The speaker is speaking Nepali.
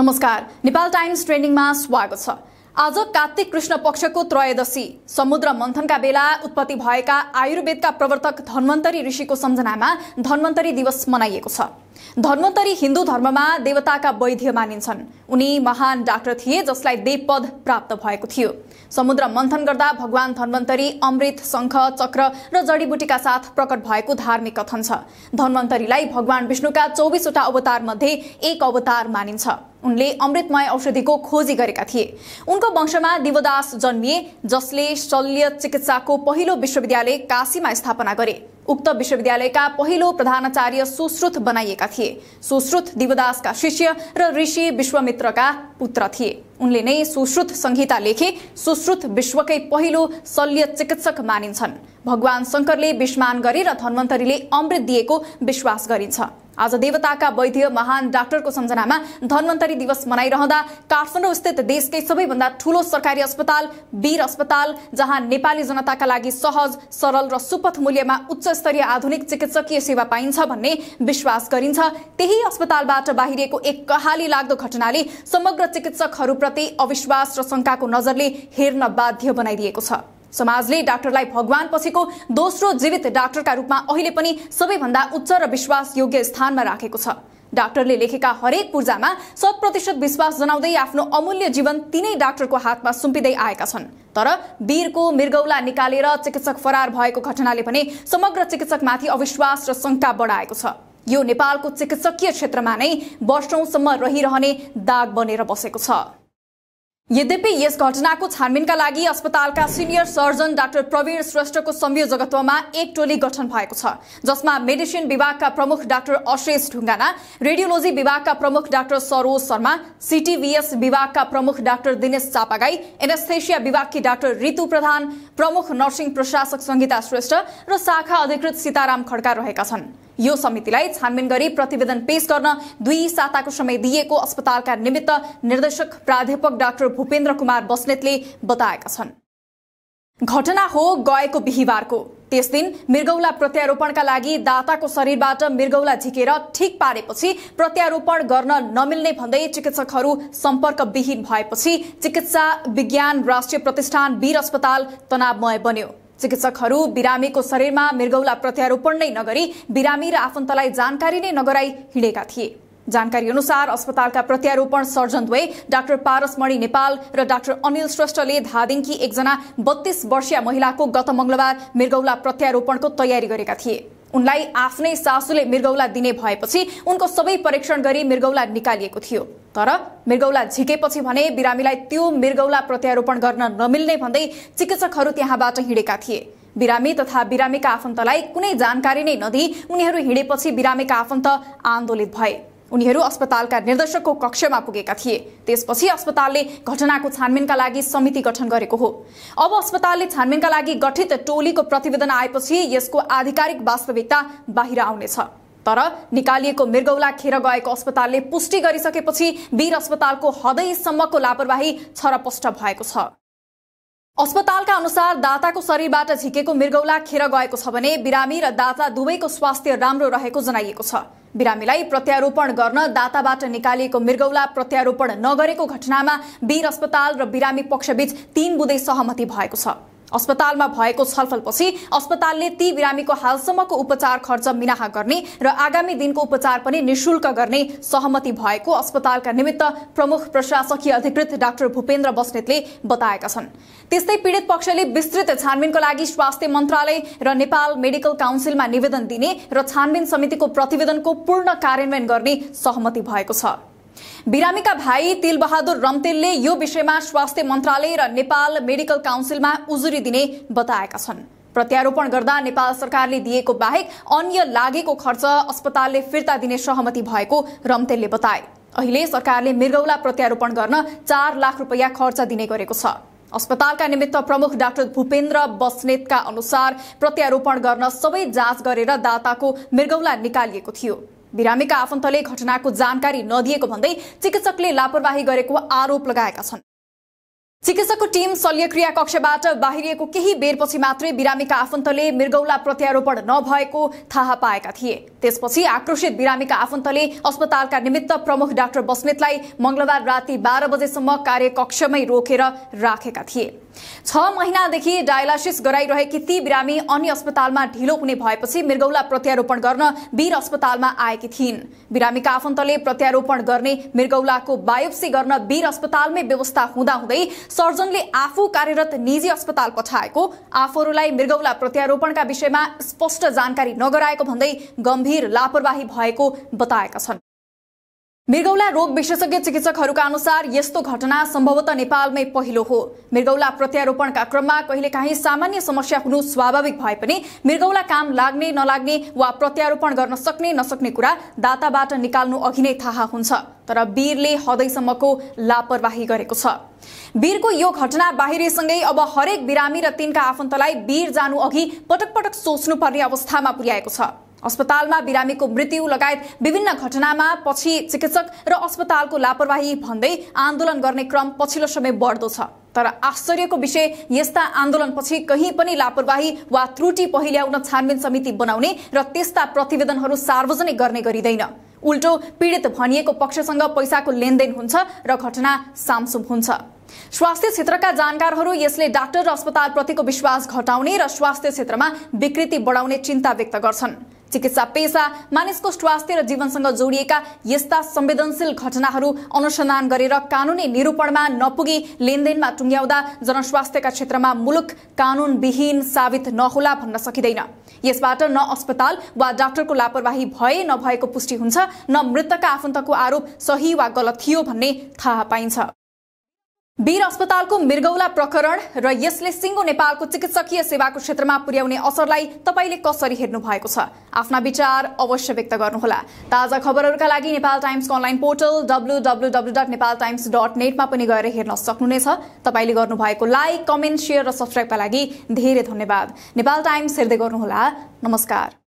नमस्कार नेपाल टाइम्स ट्रेन्डिङमा स्वागत छ आज कार्तिक कृष्ण पक्षको त्रयोदशी समुद्र मन्थनका बेला उत्पत्ति भएका आयुर्वेदका प्रवर्तक धन्वन्तरी ऋषिको सम्झनामा धन्वन्तरी दिवस मनाइएको छ धन्वन्तरी हिन्दू धर्ममा देवताका वैध्य मानिन्छन् उनी महान डाक्टर थिए जसलाई देवपद प्राप्त भएको थियो समुद्र मन्थन गर्दा भगवान धन्वन्तरी अमृत शङ्ख चक्र र जडीबुटीका साथ प्रकट भएको धार्मिक कथन छ धन्वन्तरीलाई भगवान विष्णुका चौबिसवटा अवतार मध्ये एक अवतार मानिन्छ उनले अमृतमय औषधिको खोजी गरेका थिए उनको वंशमा दिवदास जन्मिए जसले शल्य चिकित्साको पहिलो विश्वविद्यालय काशीमा स्थापना गरे उक्त विश्वविद्यालयका पहिलो प्रधानाचार्य सुश्रुत बनाइएका थिए सुश्रुत दिवदासका शिष्य र ऋषि विश्वमित्रका पुत्र थिए उनले नै सुश्रुत संहिता लेखे सुश्रुत विश्वकै पहिलो शल्य चिकित्सक मानिन्छन् भगवान शङ्करले विस्मान गरे र धन्वन्तरीले अमृत दिएको विश्वास गरिन्छ आज देवताका वैद्य महान डाक्टरको सम्झनामा धन्वन्तरी दिवस मनाइरहँदा काठमाडौँ स्थित देशकै सबैभन्दा ठूलो सरकारी अस्पताल वीर अस्पताल जहाँ नेपाली जनताका लागि सहज सरल र सुपथ मूल्यमा उच्च स्तरीय आधुनिक चिकित्सकीय सेवा पाइन्छ भन्ने विश्वास गरिन्छ त्यही अस्पतालबाट बाहिरिएको एक कहाली लाग्दो घटनाले समग्र चिकित्सकहरूप्रति अविश्वास र शङ्काको नजरले हेर्न बाध्य बनाइदिएको छ समाजले डाक्टरलाई भगवान पछिको दोस्रो जीवित डाक्टरका रूपमा अहिले पनि सबैभन्दा उच्च र विश्वास योग्य स्थानमा राखेको छ डाक्टरले लेखेका हरेक पूर्जामा शत प्रतिशत विश्वास जनाउँदै आफ्नो अमूल्य जीवन तिनै डाक्टरको हातमा सुम्पिँदै आएका छन् तर वीरको मृगौला निकालेर चिकित्सक फरार भएको घटनाले भने समग्र चिकित्सकमाथि अविश्वास र शङ्का बढाएको छ यो नेपालको चिकित्सकीय क्षेत्रमा नै वर्षौंसम्म रहिरहने दाग बनेर बसेको छ यद्यपि यस घटनाको छानबिनका लागि अस्पतालका सिनियर सर्जन डाक्टर प्रवीर श्रेष्ठको संयोजकत्वमा एक टोली गठन भएको छ जसमा मेडिसिन विभागका प्रमुख डाक्टर अशेष ढुङ्गाना रेडियोलोजी विभागका प्रमुख डाक्टर सरोज शर्मा सिटिभीएस विभागका प्रमुख डाक्टर दिनेश चापागाई एनेस्थेसिया विभागकी डाक्टर रितु प्रधान प्रमुख नर्सिङ प्रशासक संगीता श्रेष्ठ र शाखा अधिकृत सीताराम खड्का रहेका छन् यो समितिलाई छानबिन गरी प्रतिवेदन पेश गर्न दुई साताको समय दिएको अस्पतालका निमित्त निर्देशक प्राध्यापक डाक्टर भूपेन्द्र कुमार बस्नेतले बताएका छन् घटना हो गएको बिहिबारको त्यस दिन मृगौला प्रत्यारोपणका लागि दाताको शरीरबाट मृगौला झिकेर ठिक पारेपछि प्रत्यारोपण गर्न नमिल्ने भन्दै चिकित्सकहरू सम्पर्कविहीन भएपछि चिकित्सा विज्ञान राष्ट्रिय प्रतिष्ठान वीर अस्पताल तनावमय बन्यो चिकित्सकहरू बिरामीको शरीरमा मृगौला प्रत्यारोपण नै नगरी बिरामी र आफन्तलाई जानकारी नै नगराई हिँडेका थिए जानकारी अनुसार अस्पतालका प्रत्यारोपण सर्जन द्वै डाक्टर पारसमणि नेपाल र डाक्टर अनिल श्रेष्ठले धादिङकी एकजना बत्तीस वर्षीय महिलाको गत मंगलबार मृगौला प्रत्यारोपणको तयारी गरेका थिए उनलाई आफ्नै सासूले मृगौला दिने भएपछि उनको सबै परीक्षण गरी मृगौला निकालिएको थियो तर मृगौला झिकेपछि भने बिरामीलाई त्यो मृगौला प्रत्यारोपण गर्न नमिल्ने भन्दै चिकित्सकहरू त्यहाँबाट हिँडेका थिए बिरामी तथा बिरामीका आफन्तलाई कुनै जानकारी नै नदिई उनीहरू हिँडेपछि बिरामीका आफन्त आन्दोलित भए उनीहरू अस्पतालका निर्देशकको कक्षमा पुगेका थिए त्यसपछि अस्पतालले घटनाको छानबिनका लागि समिति गठन गरेको हो अब अस्पतालले छानबिनका लागि गठित टोलीको प्रतिवेदन आएपछि यसको आधिकारिक वास्तविकता बाहिर आउनेछ तर निकालिएको मृगौला खेर गएको अस्पतालले पुष्टि गरिसकेपछि वीर अस्पतालको हदैसम्मको लापरवाही छरपष्ट भएको छ अस्पतालका अनुसार दाताको शरीरबाट झिकेको मृगौला खेर गएको छ भने बिरामी र दाता दुवैको स्वास्थ्य राम्रो रहेको जनाइएको छ बिरामीलाई प्रत्यारोपण गर्न दाताबाट निकालिएको मृगौला प्रत्यारोपण नगरेको घटनामा वीर अस्पताल र बिरामी पक्षबीच तीन बुधै सहमति भएको छ अस्पतालमा भएको छलफलपछि अस्पतालले ती बिरामीको हालसम्मको उपचार खर्च मिनाहा गर्ने र आगामी दिनको उपचार पनि निशुल्क गर्ने सहमति भएको अस्पतालका निमित्त प्रमुख प्रशासकीय अधिकृत डाक्टर भूपेन्द्र बस्नेतले बताएका छन् त्यस्तै पीड़ित पक्षले विस्तृत छानबिनको लागि स्वास्थ्य मन्त्रालय र नेपाल मेडिकल काउन्सिलमा निवेदन दिने र छानबिन समितिको प्रतिवेदनको पूर्ण कार्यान्वयन गर्ने सहमति भएको छ बिरामीका भाइ तिलबहादुर रम्तेलले यो विषयमा स्वास्थ्य मन्त्रालय र नेपाल मेडिकल काउन्सिलमा उजुरी दिने बताएका छन् प्रत्यारोपण गर्दा नेपाल सरकारले दिएको बाहेक अन्य लागेको खर्च अस्पतालले फिर्ता दिने सहमति भएको रम्तेलले बताए अहिले सरकारले मृगौला प्रत्यारोपण गर्न चार लाख रुपियाँ खर्च दिने गरेको छ अस्पतालका निमित्त प्रमुख डाक्टर भूपेन्द्र बस्नेतका अनुसार प्रत्यारोपण गर्न सबै जाँच गरेर दाताको मृगौला निकालिएको थियो बिरामीका आफन्तले घटनाको जानकारी नदिएको भन्दै चिकित्सकले लापरवाही गरेको आरोप लगाएका छन् चिकित्सकको टिम शल्यक्रिया कक्षबाट बाहिरिएको केही बेरपछि मात्रै बिरामीका आफन्तले मृगौला प्रत्यारोपण नभएको थाहा पाएका थिए त्यसपछि आक्रोशित बिरामीका आफन्तले अस्पतालका निमित्त प्रमुख डाक्टर बस्नेतलाई मंगलबार राति बाह्र बजेसम्म कार्यकक्षमै रोकेर राखेका थिए छ महिनादेखि डायलासिस गराइरहेकी ती बिरामी अन्य अस्पतालमा ढिलो हुने भएपछि मृगौला प्रत्यारोपण गर्न वीर अस्पतालमा आएकी थिइन् बिरामीका आफन्तले प्रत्यारोपण गर्ने मृगौलाको बायोप्सी गर्न वीर अस्पतालमै व्यवस्था हुँदाहुँदै सर्जनले आफू कार्यरत निजी अस्पताल पठाएको आफूहरूलाई मृगौला प्रत्यारोपणका विषयमा स्पष्ट जानकारी नगराएको भन्दै गम्भीर लापरवाही भएको बताएका छन् मृगौला रोग विशेषज्ञ चिकित्सकहरूका अनुसार यस्तो घटना सम्भवतः नेपालमै पहिलो हो मृगौला प्रत्यारोपणका क्रममा कहिलेकाहीँ सामान्य समस्या हुनु स्वाभाविक भए पनि मृगौला काम लाग्ने नलाग्ने वा प्रत्यारोपण गर्न सक्ने नसक्ने कुरा दाताबाट निकाल्नु अघि नै थाहा हुन्छ तर वीरले हदैसम्मको लापरवाही गरेको छ वीरको यो घटना बाहिरसँगै अब हरेक बिरामी र तिनका आफन्तलाई वीर जानु अघि पटक पटक सोच्नुपर्ने अवस्थामा पुर्याएको छ अस्पतालमा बिरामीको मृत्यु लगायत विभिन्न घटनामा पछि चिकित्सक र अस्पतालको लापरवाही भन्दै आन्दोलन गर्ने क्रम पछिल्लो समय बढ्दो छ तर आश्चर्यको विषय यस्ता आन्दोलनपछि कहीँ पनि लापरवाही वा त्रुटि पहिल्याउन छानबिन समिति बनाउने र त्यस्ता प्रतिवेदनहरू सार्वजनिक गर्ने गरिँदैन उल्टो पीडित भनिएको पक्षसँग पैसाको लेनदेन हुन्छ र घटना सामसुम हुन्छ स्वास्थ्य क्षेत्रका जानकारहरू यसले डाक्टर र अस्पतालप्रतिको विश्वास घटाउने र स्वास्थ्य क्षेत्रमा विकृति बढाउने चिन्ता व्यक्त गर्छन् चिकित्सा पेसा मानिसको स्वास्थ्य र जीवनसँग जोडिएका यस्ता संवेदनशील घटनाहरू अनुसन्धान गरेर कानुनी निरूपणमा नपुगी लेनदेनमा टुङ्ग्याउँदा जनस्वास्थ्यका क्षेत्रमा मुलुक कानूनविहीन साबित नहोला भन्न सकिँदैन यसबाट न अस्पताल वा डाक्टरको लापरवाही भए नभएको पुष्टि हुन्छ न मृतकका आफन्तको आरोप सही वा गलत थियो भन्ने थाहा पाइन्छ वीर अस्पतालको मृगौला प्रकरण र यसले सिङ्गो नेपालको चिकित्सकीय सेवाको क्षेत्रमा पुर्याउने असरलाई तपाईँले कसरी हेर्नु भएको छ आफ्ना विचार अवश्य व्यक्त गर्नुहोला ताजा खबरहरूका लागि नेपाल टाइम्सको online portal W W W dot Nepal Times dot नेटमा पनि गएर हेर्न सक्नुहुनेछ तपाईँले गर्नुभएको लाइक कमेन्ट सेयर र सब्सक्राइबका लागि धेरै धन्यवाद नेपाल टाइम्स हेर्दै गर्नुहोला नमस्कार